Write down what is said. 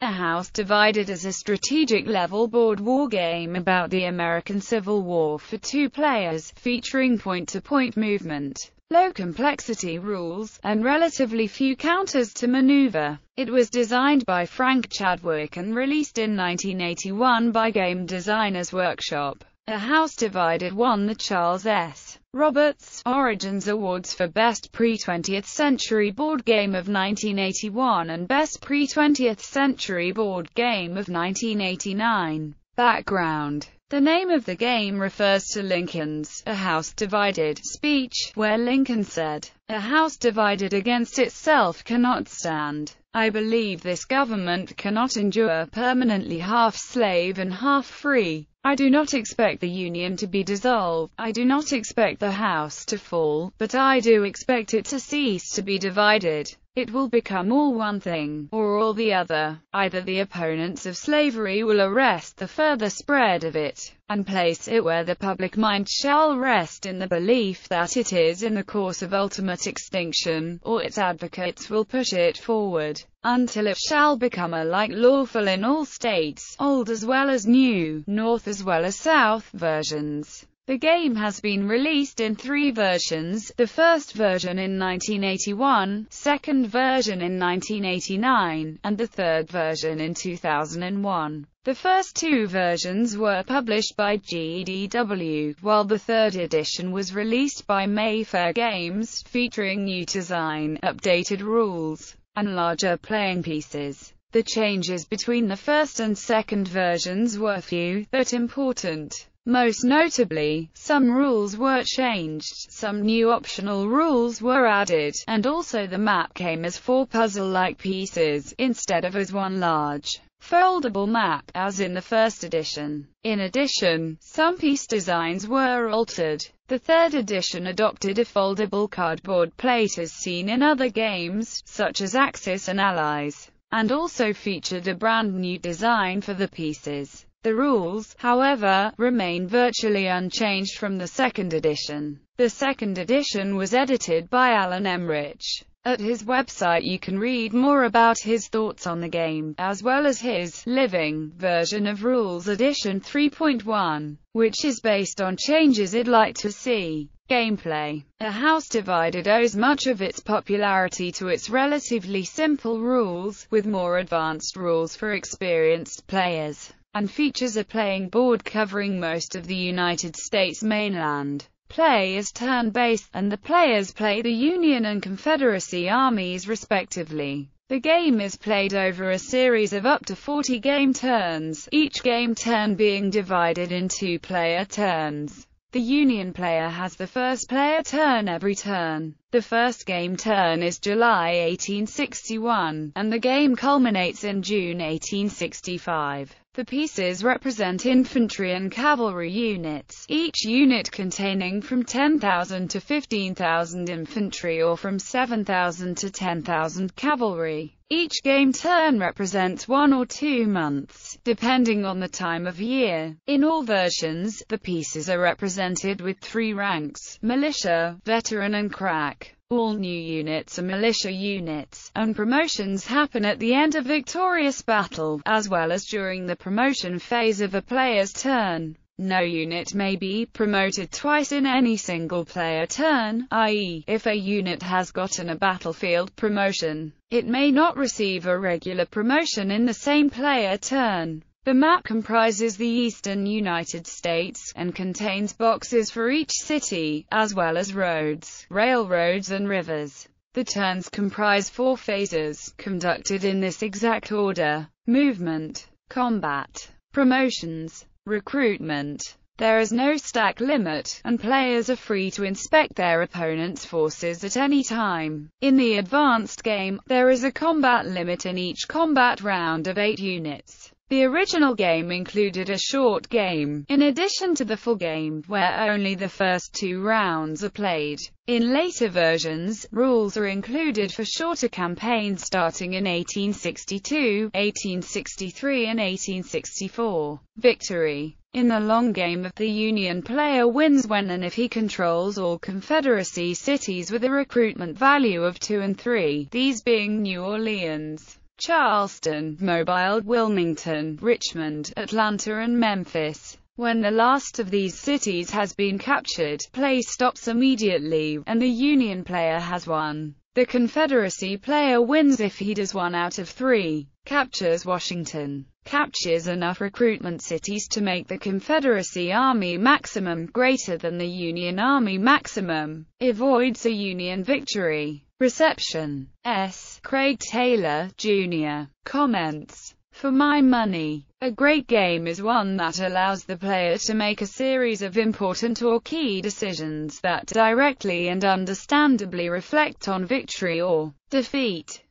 A House Divided is a strategic-level board wargame about the American Civil War for two players, featuring point-to-point -point movement, low complexity rules, and relatively few counters to maneuver. It was designed by Frank Chadwick and released in 1981 by Game Designers Workshop. A House Divided won the Charles S. Roberts, Origins Awards for Best Pre-20th Century Board Game of 1981 and Best Pre-20th Century Board Game of 1989. Background the name of the game refers to Lincoln's A House Divided speech, where Lincoln said, A house divided against itself cannot stand. I believe this government cannot endure permanently half-slave and half-free. I do not expect the Union to be dissolved, I do not expect the House to fall, but I do expect it to cease to be divided. It will become all one thing, or all the other. Either the opponents of slavery will arrest the further spread of it, and place it where the public mind shall rest in the belief that it is in the course of ultimate extinction, or its advocates will push it forward, until it shall become alike lawful in all states, old as well as new, north as well as south versions. The game has been released in three versions, the first version in 1981, second version in 1989, and the third version in 2001. The first two versions were published by GDW, while the third edition was released by Mayfair Games, featuring new design, updated rules, and larger playing pieces. The changes between the first and second versions were few, but important. Most notably, some rules were changed, some new optional rules were added, and also the map came as four puzzle-like pieces, instead of as one large, foldable map, as in the first edition. In addition, some piece designs were altered. The third edition adopted a foldable cardboard plate as seen in other games, such as Axis and Allies, and also featured a brand new design for the pieces. The rules, however, remain virtually unchanged from the second edition. The second edition was edited by Alan Emrich. At his website you can read more about his thoughts on the game, as well as his living version of Rules Edition 3.1, which is based on changes he'd like to see. Gameplay A House Divided owes much of its popularity to its relatively simple rules, with more advanced rules for experienced players and features a playing board covering most of the United States mainland. Play is turn-based, and the players play the Union and Confederacy armies respectively. The game is played over a series of up to 40 game turns, each game turn being divided in two player turns. The Union player has the first player turn every turn. The first game turn is July 1861, and the game culminates in June 1865. The pieces represent infantry and cavalry units, each unit containing from 10,000 to 15,000 infantry or from 7,000 to 10,000 cavalry. Each game turn represents one or two months, depending on the time of year. In all versions, the pieces are represented with three ranks, militia, veteran and crack. All new units are militia units, and promotions happen at the end of victorious battle, as well as during the promotion phase of a player's turn. No unit may be promoted twice in any single player turn, i.e., if a unit has gotten a battlefield promotion, it may not receive a regular promotion in the same player turn. The map comprises the eastern United States, and contains boxes for each city, as well as roads, railroads and rivers. The turns comprise four phases, conducted in this exact order. Movement, combat, promotions, recruitment, there is no stack limit, and players are free to inspect their opponent's forces at any time. In the advanced game, there is a combat limit in each combat round of 8 units. The original game included a short game, in addition to the full game, where only the first two rounds are played. In later versions, rules are included for shorter campaigns starting in 1862, 1863 and 1864. Victory in the long game of the Union player wins when and if he controls all Confederacy cities with a recruitment value of 2 and 3, these being New Orleans, Charleston, Mobile, Wilmington, Richmond, Atlanta and Memphis. When the last of these cities has been captured, play stops immediately, and the Union player has won. The Confederacy player wins if he does one out of three. Captures Washington. Captures enough recruitment cities to make the Confederacy Army maximum greater than the Union Army maximum. Avoids a Union victory. Reception. S. Craig Taylor, Jr. Comments. For my money, a great game is one that allows the player to make a series of important or key decisions that directly and understandably reflect on victory or defeat.